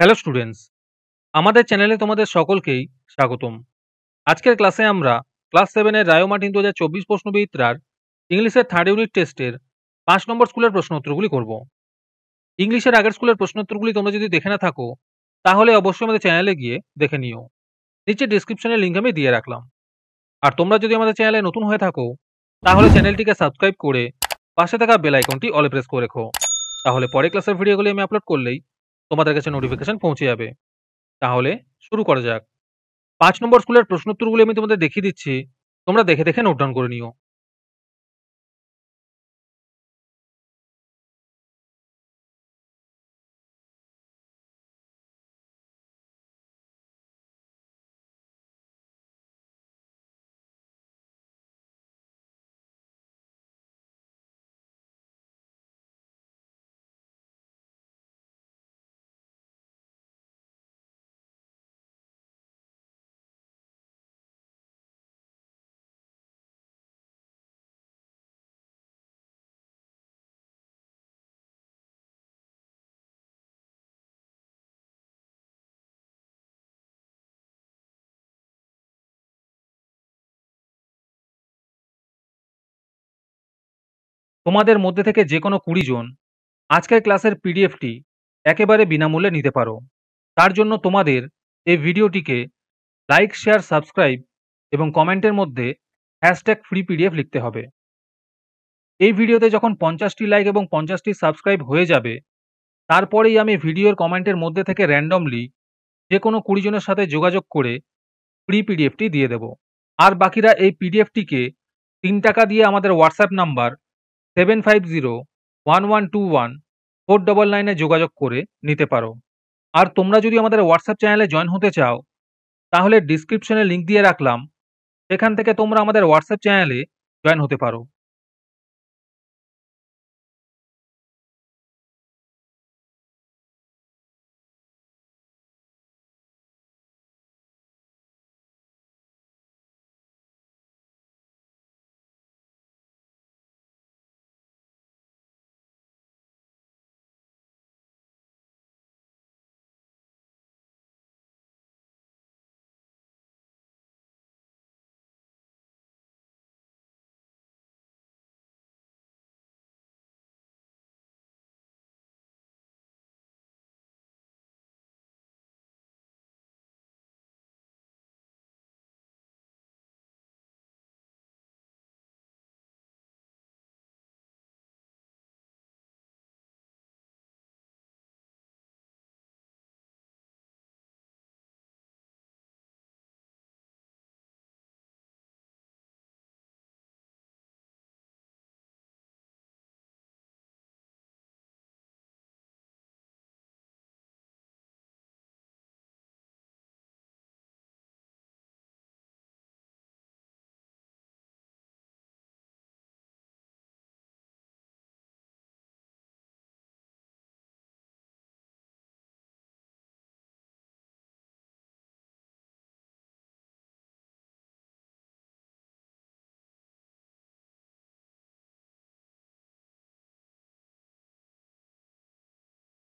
hello students আমাদের চ্যানেলে তোমাদের সকলকেই স্বাগতম আজকের ক্লাসে আমরা ক্লাস সেভেনের রায়োমাটিন দু হাজার চব্বিশ প্রশ্নবিদ্রার ইংলিশের থার্ড ইউনিট টেস্টের পাঁচ নম্বর স্কুলের প্রশ্নোত্তরগুলি করব ইংলিশের আগের স্কুলের প্রশ্নোত্তরগুলি তোমরা যদি দেখে না থাকো তাহলে অবশ্যই আমাদের চ্যানেলে গিয়ে দেখে নিও নিচে ডিসক্রিপশনের লিঙ্ক আমি দিয়ে রাখলাম আর তোমরা যদি আমাদের চ্যানেলে নতুন হয়ে থাকো তাহলে চ্যানেলটিকে সাবস্ক্রাইব করে পাশে থাকা বেল আইকনটি অলে প্রেস করে রেখো তাহলে পরে ক্লাসের ভিডিওগুলি আমি আপলোড করলেই তোমাদের কাছে নোটিফিকেশন পৌঁছে যাবে তাহলে শুরু করা যাক পাঁচ নম্বর স্কুলের প্রশ্নোত্তরগুলি আমি তোমাদের দেখিয়ে দিচ্ছি তোমরা দেখে দেখে নোট ডাউন করে নিও তোমাদের মধ্যে থেকে যে কোনো কুড়ি জন আজকের ক্লাসের পিডিএফটি একেবারে বিনামূল্যে নিতে পারো তার জন্য তোমাদের এই ভিডিওটিকে লাইক শেয়ার সাবস্ক্রাইব এবং কমেন্টের মধ্যে হ্যাশট্যাগ ফ্রি পিডিএফ লিখতে হবে এই ভিডিওতে যখন পঞ্চাশটি লাইক এবং পঞ্চাশটি সাবস্ক্রাইব হয়ে যাবে তারপরেই আমি ভিডিওর কমেন্টের মধ্যে থেকে র্যান্ডমলি যে কোনো কুড়ি জনের সাথে যোগাযোগ করে ফ্রি পিডিএফটি দিয়ে দেব আর বাকিরা এই পিডিএফটিকে তিন টাকা দিয়ে আমাদের WhatsApp number seven five zero one one two one four double নাইনে যোগাযোগ করে নিতে পারো আর তোমরা যদি আমাদের হোয়াটসঅ্যাপ চ্যানেলে জয়েন হতে চাও তাহলে ডিসক্রিপশনে লিঙ্ক দিয়ে রাখলাম সেখান থেকে তোমরা আমাদের হোয়াটসঅ্যাপ চ্যানেলে জয়েন হতে পারো